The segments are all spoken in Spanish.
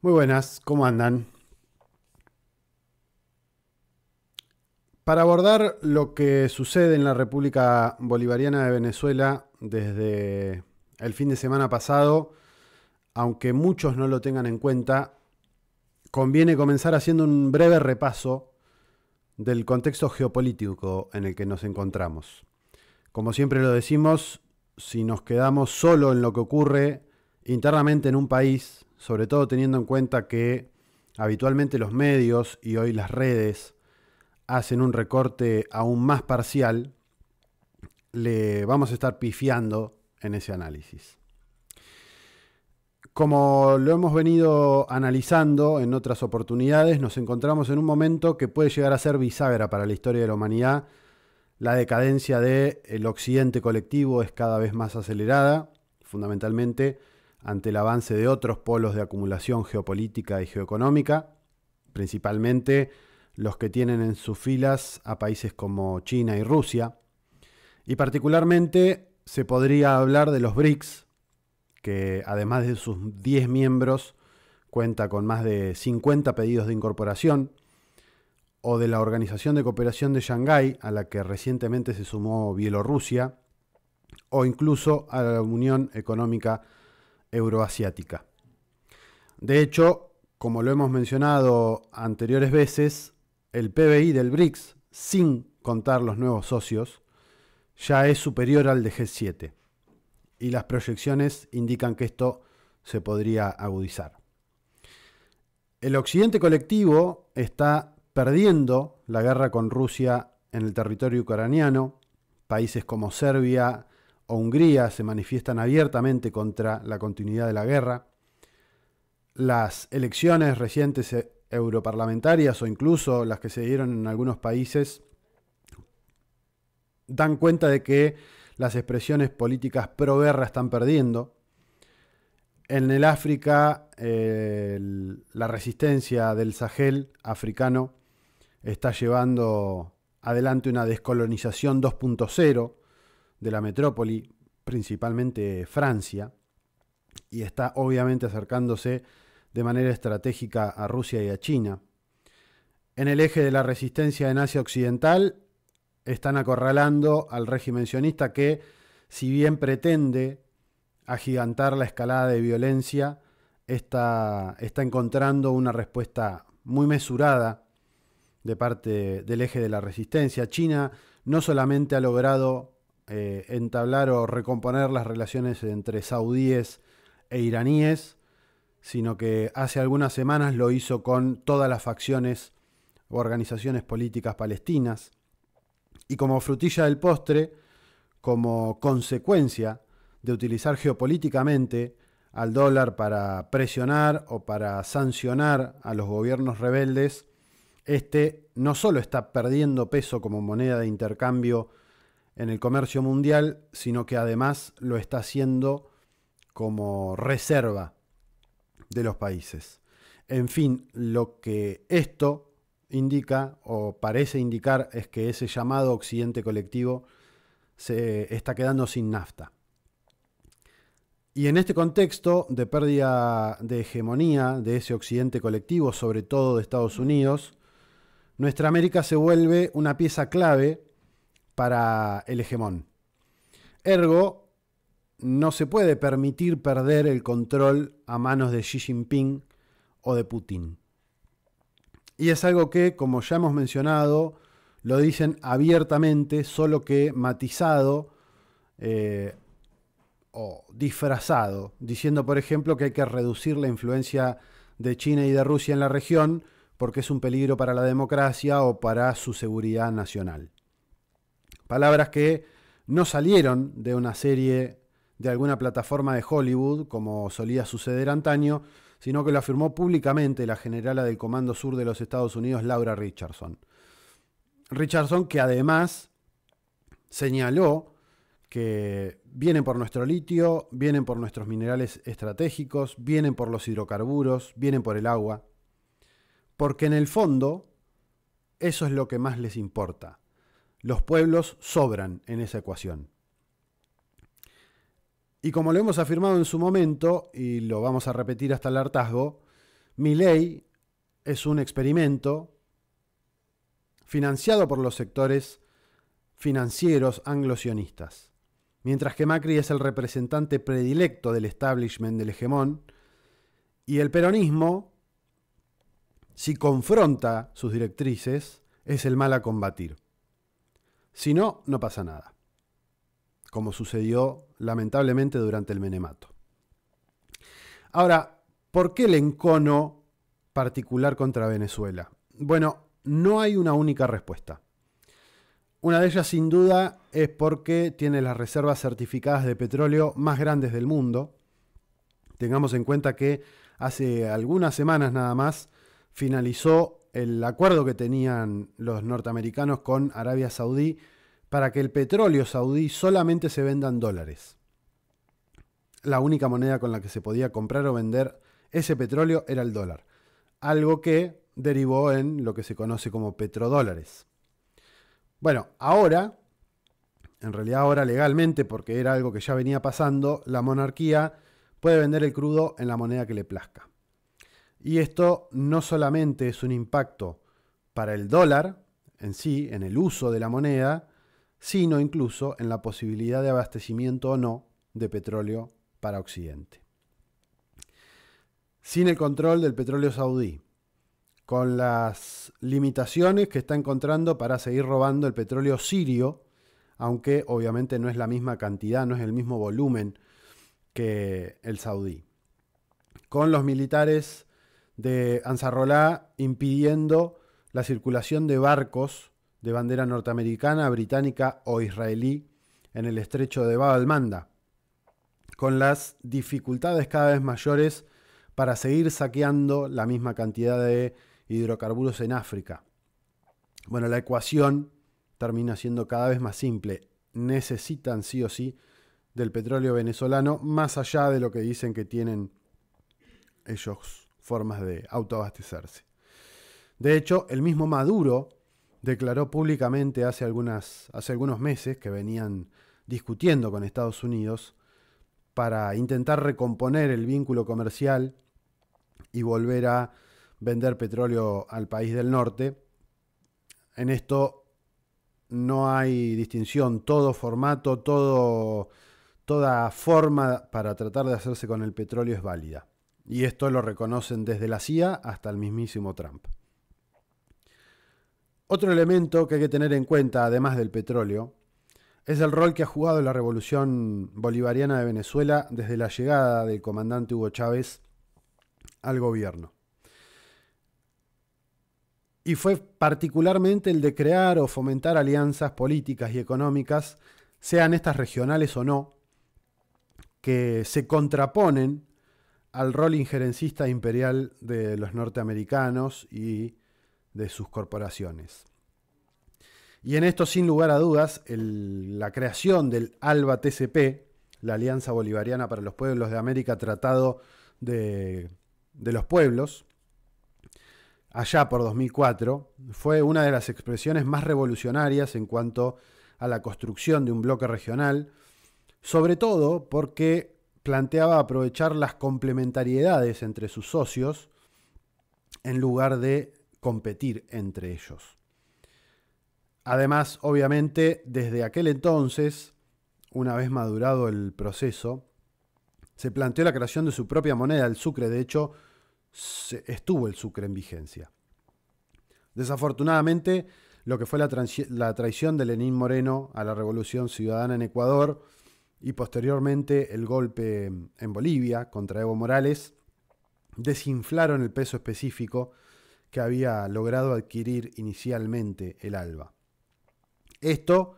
Muy buenas, ¿cómo andan? Para abordar lo que sucede en la República Bolivariana de Venezuela desde el fin de semana pasado, aunque muchos no lo tengan en cuenta, conviene comenzar haciendo un breve repaso del contexto geopolítico en el que nos encontramos. Como siempre lo decimos, si nos quedamos solo en lo que ocurre internamente en un país, sobre todo teniendo en cuenta que habitualmente los medios y hoy las redes hacen un recorte aún más parcial, le vamos a estar pifiando en ese análisis. Como lo hemos venido analizando en otras oportunidades, nos encontramos en un momento que puede llegar a ser bisagra para la historia de la humanidad. La decadencia del el occidente colectivo es cada vez más acelerada, fundamentalmente ante el avance de otros polos de acumulación geopolítica y geoeconómica, principalmente los que tienen en sus filas a países como China y Rusia, y particularmente se podría hablar de los BRICS, que además de sus 10 miembros cuenta con más de 50 pedidos de incorporación, o de la Organización de Cooperación de Shanghái, a la que recientemente se sumó Bielorrusia, o incluso a la Unión Económica euroasiática. De hecho, como lo hemos mencionado anteriores veces, el PBI del BRICS, sin contar los nuevos socios, ya es superior al de G7 y las proyecciones indican que esto se podría agudizar. El occidente colectivo está perdiendo la guerra con Rusia en el territorio ucraniano. Países como Serbia, Hungría se manifiestan abiertamente contra la continuidad de la guerra. Las elecciones recientes e-, europarlamentarias o incluso las que se dieron en algunos países dan cuenta de que las expresiones políticas pro guerra están perdiendo. En el África, la resistencia del Sahel africano está llevando adelante una descolonización 2.0 de la metrópoli, principalmente Francia, y está obviamente acercándose de manera estratégica a Rusia y a China. En el eje de la resistencia en Asia Occidental están acorralando al régimen sionista que, si bien pretende agigantar la escalada de violencia, está, está encontrando una respuesta muy mesurada de parte del eje de la resistencia. China no solamente ha logrado eh, entablar o recomponer las relaciones entre saudíes e iraníes, sino que hace algunas semanas lo hizo con todas las facciones o organizaciones políticas palestinas. Y como frutilla del postre, como consecuencia de utilizar geopolíticamente al dólar para presionar o para sancionar a los gobiernos rebeldes, este no solo está perdiendo peso como moneda de intercambio en el comercio mundial, sino que además lo está haciendo como reserva de los países. En fin, lo que esto indica o parece indicar es que ese llamado Occidente colectivo se está quedando sin nafta. Y en este contexto de pérdida de hegemonía de ese Occidente colectivo, sobre todo de Estados Unidos, nuestra América se vuelve una pieza clave para el hegemón. Ergo, no se puede permitir perder el control a manos de Xi Jinping o de Putin. Y es algo que, como ya hemos mencionado, lo dicen abiertamente, solo que matizado eh, o disfrazado, diciendo, por ejemplo, que hay que reducir la influencia de China y de Rusia en la región porque es un peligro para la democracia o para su seguridad nacional. Palabras que no salieron de una serie de alguna plataforma de Hollywood, como solía suceder antaño, sino que lo afirmó públicamente la generala del Comando Sur de los Estados Unidos, Laura Richardson. Richardson, que además señaló que vienen por nuestro litio, vienen por nuestros minerales estratégicos, vienen por los hidrocarburos, vienen por el agua, porque en el fondo eso es lo que más les importa, los pueblos sobran en esa ecuación. Y como lo hemos afirmado en su momento, y lo vamos a repetir hasta el hartazgo, mi ley es un experimento financiado por los sectores financieros anglosionistas. Mientras que Macri es el representante predilecto del establishment del hegemón, y el peronismo, si confronta sus directrices, es el mal a combatir. Si no, no pasa nada. Como sucedió lamentablemente durante el menemato. Ahora, ¿por qué el encono particular contra Venezuela? Bueno, no hay una única respuesta. Una de ellas sin duda es porque tiene las reservas certificadas de petróleo más grandes del mundo. Tengamos en cuenta que hace algunas semanas nada más finalizó el acuerdo que tenían los norteamericanos con Arabia Saudí para que el petróleo saudí solamente se venda en dólares. La única moneda con la que se podía comprar o vender ese petróleo era el dólar, algo que derivó en lo que se conoce como petrodólares. Bueno, ahora, en realidad ahora legalmente, porque era algo que ya venía pasando, la monarquía puede vender el crudo en la moneda que le plazca. Y esto no solamente es un impacto para el dólar en sí, en el uso de la moneda, sino incluso en la posibilidad de abastecimiento o no de petróleo para Occidente. Sin el control del petróleo saudí, con las limitaciones que está encontrando para seguir robando el petróleo sirio, aunque obviamente no es la misma cantidad, no es el mismo volumen que el saudí. Con los militares de Anzarrolá impidiendo la circulación de barcos de bandera norteamericana, británica o israelí en el estrecho de Bab manda con las dificultades cada vez mayores para seguir saqueando la misma cantidad de hidrocarburos en África. Bueno, la ecuación termina siendo cada vez más simple. Necesitan sí o sí del petróleo venezolano, más allá de lo que dicen que tienen ellos formas de autoabastecerse. De hecho, el mismo Maduro declaró públicamente hace, algunos meses que venían discutiendo con Estados Unidos para intentar recomponer el vínculo comercial y volver a vender petróleo al país del norte. En esto no hay distinción, todo formato, todo, toda forma para tratar de hacerse con el petróleo es válida. Y esto lo reconocen desde la CIA hasta el mismísimo Trump. Otro elemento que hay que tener en cuenta, además del petróleo, es el rol que ha jugado la revolución bolivariana de Venezuela desde la llegada del comandante Hugo Chávez al gobierno. Y fue particularmente el de crear o fomentar alianzas políticas y económicas, sean estas regionales o no, que se contraponen al rol injerencista imperial de los norteamericanos y de sus corporaciones. Y en esto, sin lugar a dudas, la creación del ALBA TCP, la Alianza Bolivariana para los Pueblos de América, Tratado de, de los Pueblos, allá por 2004, fue una de las expresiones más revolucionarias en cuanto a la construcción de un bloque regional, sobre todo porque planteaba aprovechar las complementariedades entre sus socios en lugar de competir entre ellos. Además, obviamente, desde aquel entonces, una vez madurado el proceso, se planteó la creación de su propia moneda, el sucre. De hecho, estuvo el sucre en vigencia. Desafortunadamente, lo que fue la, traición de Lenín Moreno a la revolución ciudadana en Ecuador y posteriormente el golpe en Bolivia contra Evo Morales desinflaron el peso específico que había logrado adquirir inicialmente el ALBA. Esto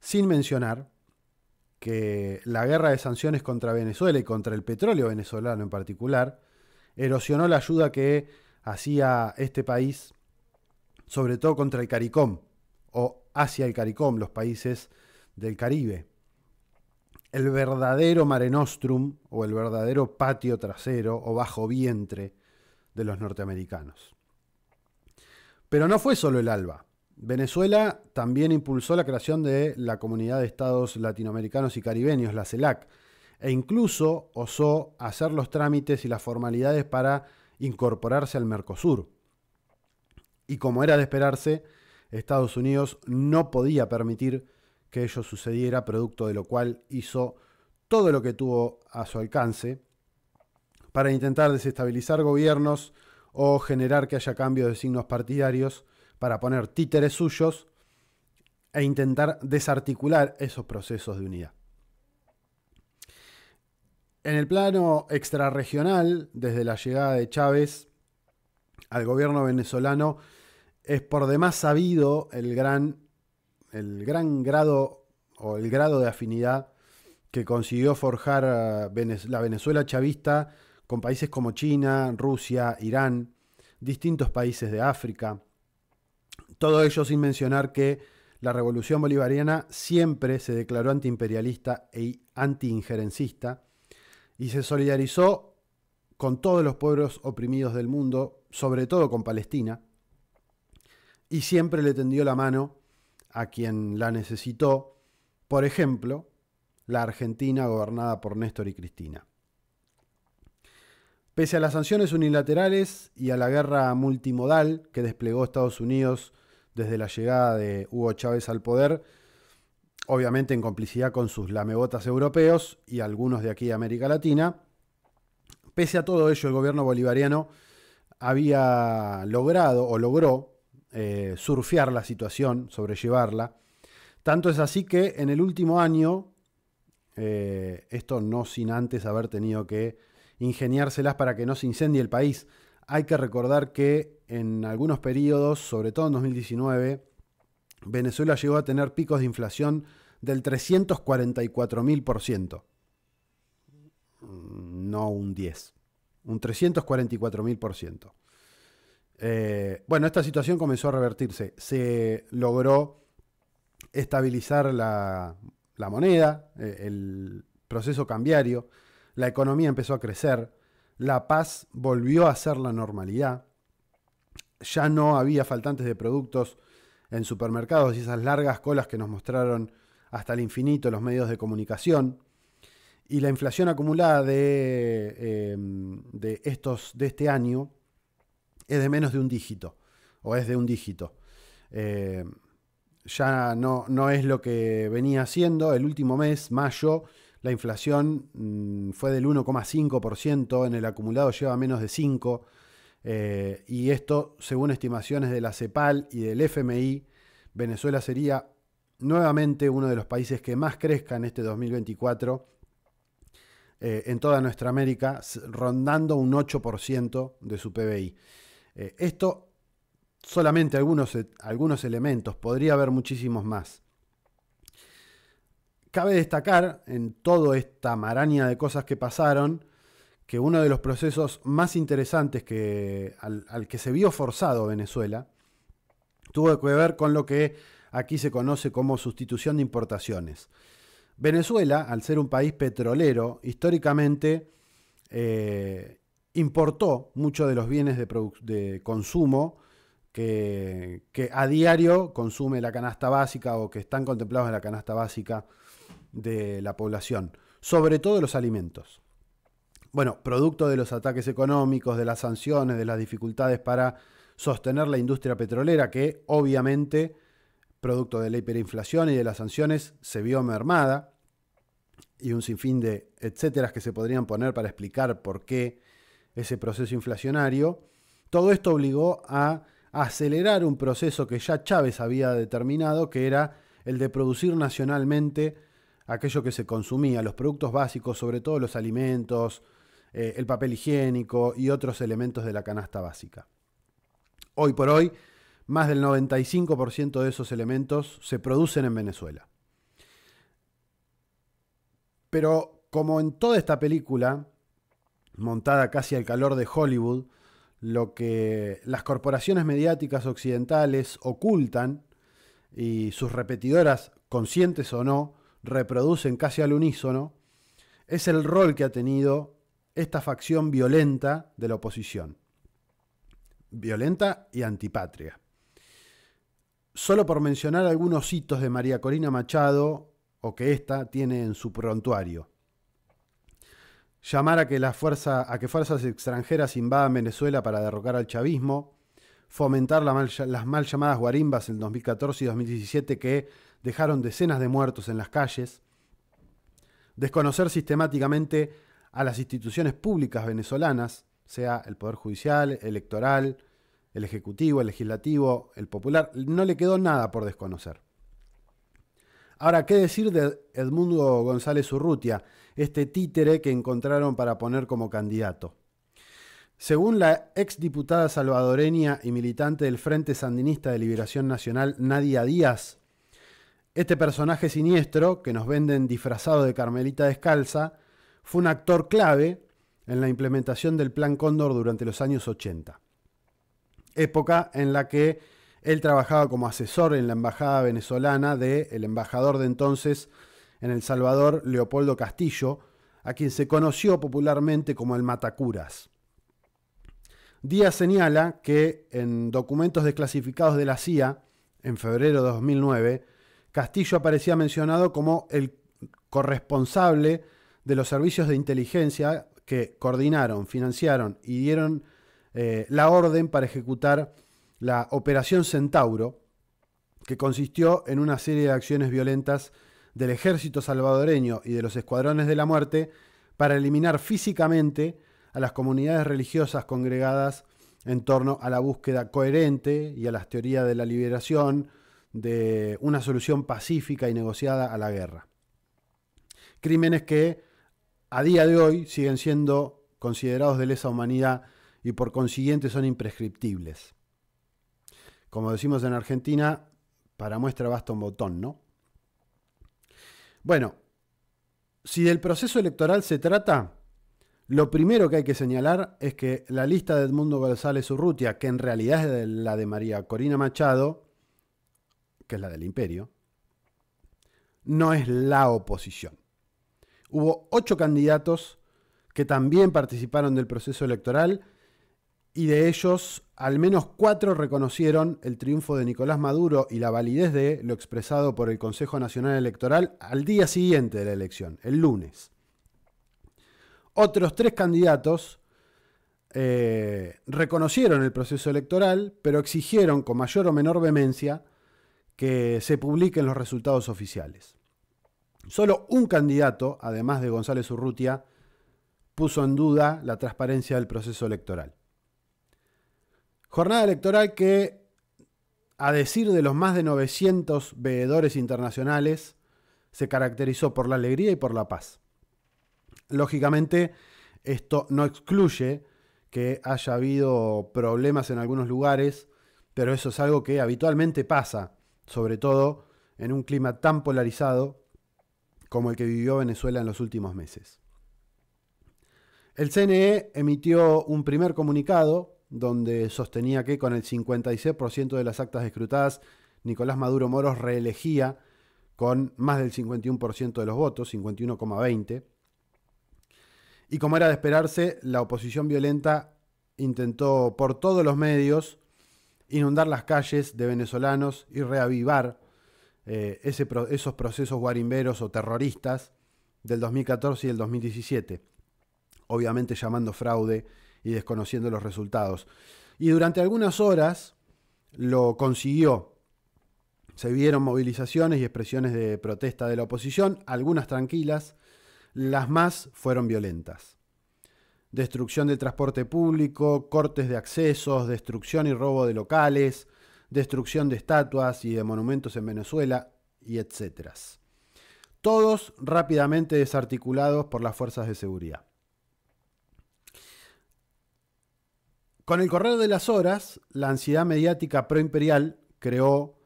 sin mencionar que la guerra de sanciones contra Venezuela y contra el petróleo venezolano en particular erosionó la ayuda que hacía este país, sobre todo contra el CARICOM o hacia el CARICOM, los países del Caribe, el verdadero mare nostrum o el verdadero patio trasero o bajo vientre de los norteamericanos. Pero no fue solo el ALBA. Venezuela también impulsó la creación de la Comunidad de Estados Latinoamericanos y Caribeños, la CELAC, e incluso osó hacer los trámites y las formalidades para incorporarse al Mercosur. Y como era de esperarse, Estados Unidos no podía permitir que ello sucediera, producto de lo cual hizo todo lo que tuvo a su alcance para intentar desestabilizar gobiernos o generar que haya cambios de signos partidarios para poner títeres suyos e intentar desarticular esos procesos de unidad. En el plano extrarregional, desde la llegada de Chávez al gobierno venezolano, es por demás sabido el gran el gran grado o el grado de afinidad que consiguió forjar la Venezuela chavista con países como China, Rusia, Irán, distintos países de África. Todo ello sin mencionar que la revolución bolivariana siempre se declaró antiimperialista e antiinjerencista y se solidarizó con todos los pueblos oprimidos del mundo, sobre todo con Palestina, y siempre le tendió la mano a quien la necesitó, por ejemplo, la Argentina gobernada por Néstor y Cristina. Pese a las sanciones unilaterales y a la guerra multimodal que desplegó Estados Unidos desde la llegada de Hugo Chávez al poder, obviamente en complicidad con sus lamebotas europeos y algunos de aquí de América Latina, pese a todo ello el gobierno bolivariano había logrado o logró eh, surfear la situación, sobrellevarla. Tanto es así que en el último año, eh, esto no sin antes haber tenido que ingeniárselas para que no se incendie el país, hay que recordar que en algunos periodos, sobre todo en 2019, Venezuela llegó a tener picos de inflación del 344.000%. Mm, no un 10, un 344.000%. Eh, bueno, esta situación comenzó a revertirse. Se logró estabilizar la, moneda, eh, el proceso cambiario, la economía empezó a crecer, la paz volvió a ser la normalidad, ya no había faltantes de productos en supermercados y esas largas colas que nos mostraron hasta el infinito los medios de comunicación. Y la inflación acumulada de, eh, de, estos, de este año es de menos de un dígito o es de un dígito. Eh, ya no, no, es lo que venía haciendo. El último mes, mayo, la inflación mm, fue del 1,5%, en el acumulado lleva menos de 5%, eh, y esto, según estimaciones de la CEPAL y del FMI, Venezuela sería nuevamente uno de los países que más crezca en este 2024 eh, en toda nuestra América, rondando un 8% de su PBI. esto solamente algunos, e-, algunos elementos, podría haber muchísimos más. Cabe destacar en toda esta maraña de cosas que pasaron que uno de los procesos más interesantes que, al, que se vio forzado Venezuela tuvo que ver con lo que aquí se conoce como sustitución de importaciones. Venezuela, al ser un país petrolero, históricamente eh, importó muchos de los bienes de consumo que, a diario consume la canasta básica o que están contemplados en la canasta básica de la población, sobre todo los alimentos. Bueno, producto de los ataques económicos, de las sanciones, de las dificultades para sostener la industria petrolera, que obviamente, producto de la hiperinflación y de las sanciones, se vio mermada, y un sinfín de etcéteras que se podrían poner para explicar por qué ese proceso inflacionario, todo esto obligó a acelerar un proceso que ya Chávez había determinado, que era el de producir nacionalmente aquello que se consumía, los productos básicos, sobre todo los alimentos, eh, el papel higiénico y otros elementos de la canasta básica. Hoy por hoy, más del 95% de esos elementos se producen en Venezuela. Pero como en toda esta película, montada casi al calor de Hollywood, lo que las corporaciones mediáticas occidentales ocultan y sus repetidoras, conscientes o no, reproducen casi al unísono, es el rol que ha tenido esta facción violenta de la oposición. Violenta y antipatria. Solo por mencionar algunos hitos de María Corina Machado o que ésta tiene en su prontuario llamar a que, la fuerza, a que fuerzas extranjeras invadan Venezuela para derrocar al chavismo, fomentar las mal llamadas guarimbas en 2014 y 2017 que dejaron decenas de muertos en las calles, desconocer sistemáticamente a las instituciones públicas venezolanas, sea el Poder Judicial, electoral, el Ejecutivo, el Legislativo, el Popular, no le quedó nada por desconocer. Ahora, ¿qué decir de Edmundo González Urrutia, este títere que encontraron para poner como candidato? Según la exdiputada salvadoreña y militante del Frente Sandinista de Liberación Nacional, Nadia Díaz, este personaje siniestro, que nos venden disfrazado de Carmelita Descalza, fue un actor clave en la implementación del Plan Cóndor durante los años 80, época en la que él trabajaba como asesor en la embajada venezolana del el embajador de entonces en El Salvador, Leopoldo Castillo, a quien se conoció popularmente como el Matacuras. Díaz señala que en documentos desclasificados de la CIA, en febrero de 2009, Castillo aparecía mencionado como el corresponsable de los servicios de inteligencia que coordinaron, financiaron y dieron eh, la orden para ejecutar la Operación Centauro, que consistió en una serie de acciones violentas del ejército salvadoreño y de los escuadrones de la muerte para eliminar físicamente a las comunidades religiosas congregadas en torno a la búsqueda coherente y a las teorías de la liberación de una solución pacífica y negociada a la guerra. Crímenes que a día de hoy siguen siendo considerados de lesa humanidad y por consiguiente son imprescriptibles como decimos en Argentina, para muestra basta un botón, ¿no? Bueno, si del proceso electoral se trata, lo primero que hay que señalar es que la lista de Edmundo González Urrutia, que en realidad es la de María Corina Machado, que es la del imperio, no es la oposición. Hubo ocho candidatos que también participaron del proceso electoral y de ellos al menos cuatro reconocieron el triunfo de Nicolás Maduro y la validez de lo expresado por el Consejo Nacional Electoral al día siguiente de la elección, el lunes. Otros tres candidatos eh, reconocieron el proceso electoral, pero exigieron con mayor o menor vehemencia que se publiquen los resultados oficiales. Solo un candidato, además de González Urrutia, puso en duda la transparencia del proceso electoral. Jornada electoral que, a decir de los más de 900 veedores internacionales, se caracterizó por la alegría y por la paz. Lógicamente, esto no excluye que haya habido problemas en algunos lugares, pero eso es algo que habitualmente pasa, sobre todo en un clima tan polarizado como el que vivió Venezuela en los últimos meses. El CNE emitió un primer comunicado donde sostenía que con el 56% de las actas escrutadas, Nicolás Maduro Moros reelegía con más del 51% de los votos, 51,20%. Y como era de esperarse, la oposición violenta intentó por todos los medios inundar las calles de venezolanos y reavivar eh, esos procesos guarimberos o terroristas del 2014 y el 2017, obviamente llamando fraude y desconociendo los resultados. Y durante algunas horas lo consiguió. Se vieron movilizaciones y expresiones de protesta de la oposición, algunas tranquilas, las más fueron violentas. Destrucción del transporte público, cortes de accesos, destrucción y robo de locales, destrucción de estatuas y de monumentos en Venezuela, y etc. Todos rápidamente desarticulados por las fuerzas de seguridad. Con el correr de las horas, la ansiedad mediática proimperial creó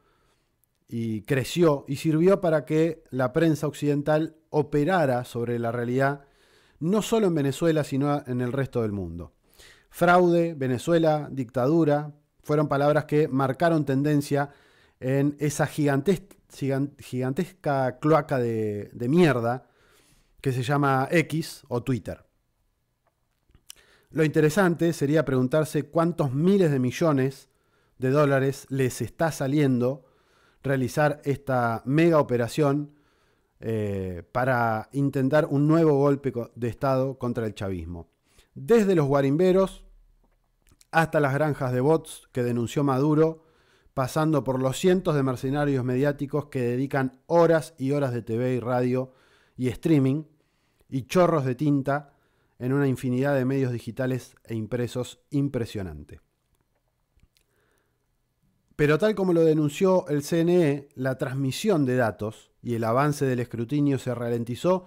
y creció y sirvió para que la prensa occidental operara sobre la realidad no solo en Venezuela, sino en el resto del mundo. Fraude, Venezuela, dictadura, fueron palabras que marcaron tendencia en esa gigantesca cloaca de, de mierda que se llama X o Twitter. Lo interesante sería preguntarse cuántos miles de millones de dólares les está saliendo realizar esta mega operación eh, para intentar un nuevo golpe de Estado contra el chavismo. Desde los guarimberos hasta las granjas de bots que denunció Maduro, pasando por los cientos de mercenarios mediáticos que dedican horas y horas de TV y radio y streaming y chorros de tinta en una infinidad de medios digitales e impresos impresionante. Pero tal como lo denunció el CNE, la transmisión de datos y el avance del escrutinio se ralentizó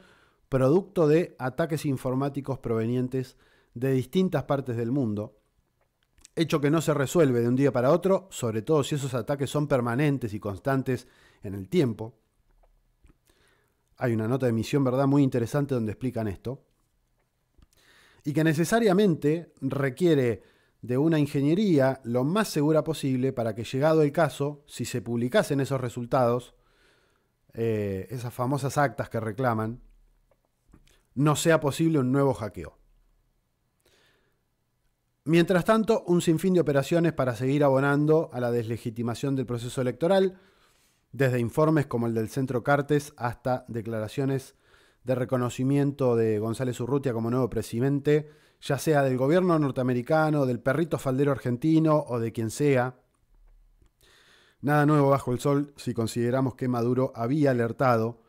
producto de ataques informáticos provenientes de distintas partes del mundo, hecho que no se resuelve de un día para otro, sobre todo si esos ataques son permanentes y constantes en el tiempo. Hay una nota de emisión ¿verdad?, muy interesante donde explican esto y que necesariamente requiere de una ingeniería lo más segura posible para que llegado el caso, si se publicasen esos resultados, eh, esas famosas actas que reclaman, no sea posible un nuevo hackeo. Mientras tanto, un sinfín de operaciones para seguir abonando a la deslegitimación del proceso electoral, desde informes como el del Centro Cartes hasta declaraciones de reconocimiento de González Urrutia como nuevo presidente, ya sea del gobierno norteamericano, del perrito faldero argentino o de quien sea. Nada nuevo bajo el sol si consideramos que Maduro había alertado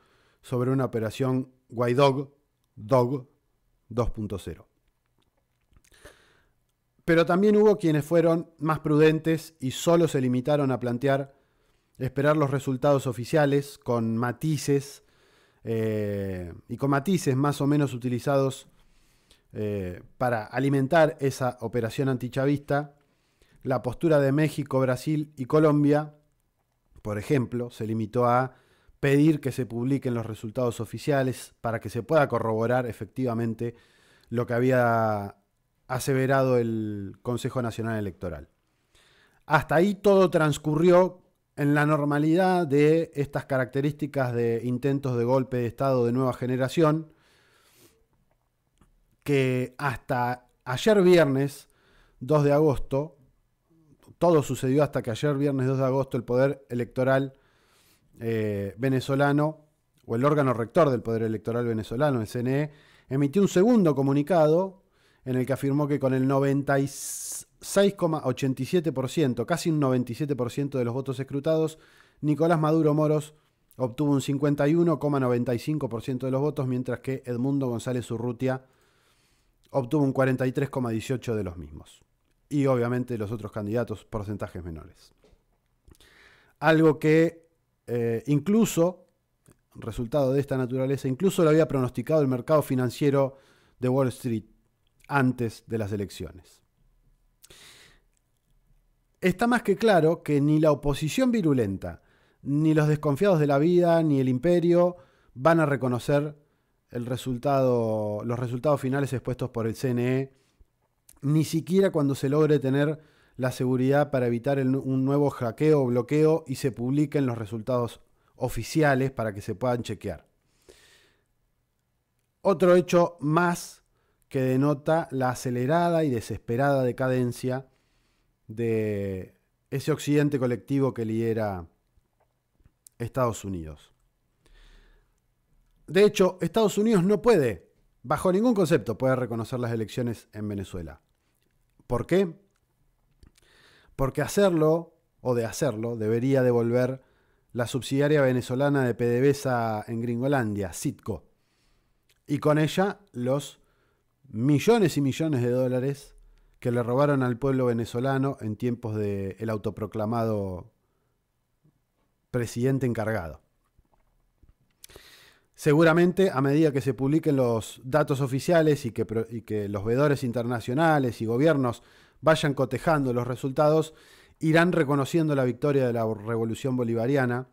sobre una operación Guaidog Dog 2.0. Pero también hubo quienes fueron más prudentes y solo se limitaron a plantear esperar los resultados oficiales con matices eh, y con matices más o menos utilizados eh, para alimentar esa operación antichavista. La postura de México, Brasil y Colombia, por ejemplo, se limitó a pedir que se publiquen los resultados oficiales para que se pueda corroborar efectivamente lo que había aseverado el Consejo Nacional Electoral. Hasta ahí todo transcurrió en la normalidad de estas características de intentos de golpe de Estado de nueva generación, que hasta ayer viernes 2 de agosto, todo sucedió hasta que ayer viernes 2 de agosto el Poder Electoral eh, venezolano, o el órgano rector del Poder Electoral venezolano, el CNE, emitió un segundo comunicado en el que afirmó que con el 96, 6,87%, casi un 97% de los votos escrutados, Nicolás Maduro Moros obtuvo un 51,95% de los votos, mientras que Edmundo González Urrutia obtuvo un 43,18% de los mismos. Y obviamente los otros candidatos, porcentajes menores. Algo que eh, incluso, resultado de esta naturaleza, incluso lo había pronosticado el mercado financiero de Wall Street antes de las elecciones. Está más que claro que ni la oposición virulenta, ni los desconfiados de la vida, ni el imperio van a reconocer los resultados finales expuestos por el CNE, ni siquiera cuando se logre tener la seguridad para evitar un nuevo hackeo o bloqueo y se publiquen los resultados oficiales para que se puedan chequear. Otro hecho más que denota la acelerada y desesperada decadencia de ese occidente colectivo que lidera Estados Unidos. De hecho, Estados Unidos no puede, bajo ningún concepto, puede reconocer las elecciones en Venezuela. ¿Por qué? Porque hacerlo, o de hacerlo, debería devolver la subsidiaria venezolana de PDVSA en Gringolandia, Citco, y con ella los millones y millones de dólares que le robaron al pueblo venezolano en tiempos del autoproclamado presidente encargado. Seguramente a medida que se publiquen los datos oficiales y que, los veedores internacionales y gobiernos vayan cotejando los resultados, irán reconociendo la victoria de la revolución bolivariana,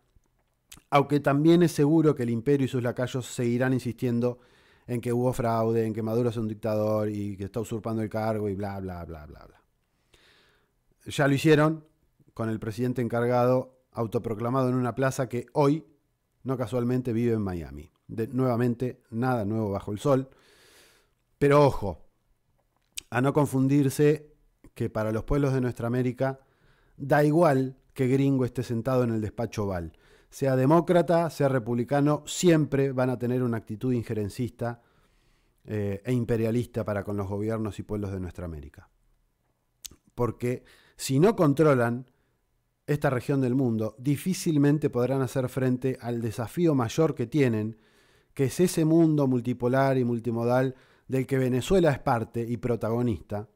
aunque también es seguro que el imperio y sus lacayos seguirán insistiendo en en que hubo fraude, en que Maduro es un dictador y que está usurpando el cargo y bla, bla, bla, bla, bla. Ya lo hicieron con el presidente encargado autoproclamado en una plaza que hoy, no casualmente, vive en Miami. De, nuevamente, nada nuevo bajo el sol. Pero ojo, a no confundirse que para los pueblos de nuestra América da igual que gringo esté sentado en el despacho Oval sea demócrata, sea republicano, siempre van a tener una actitud injerencista eh, e imperialista para con los gobiernos y pueblos de nuestra América. Porque si no controlan esta región del mundo, difícilmente podrán hacer frente al desafío mayor que tienen, que es ese mundo multipolar y multimodal del que Venezuela es parte y protagonista,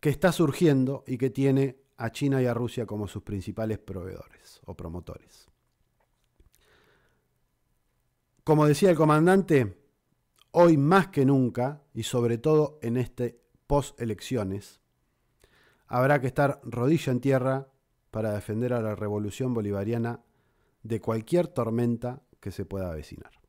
que está surgiendo y que tiene a China y a Rusia como sus principales proveedores o promotores. Como decía el comandante, hoy más que nunca, y sobre todo en este post-elecciones, habrá que estar rodilla en tierra para defender a la revolución bolivariana de cualquier tormenta que se pueda avecinar.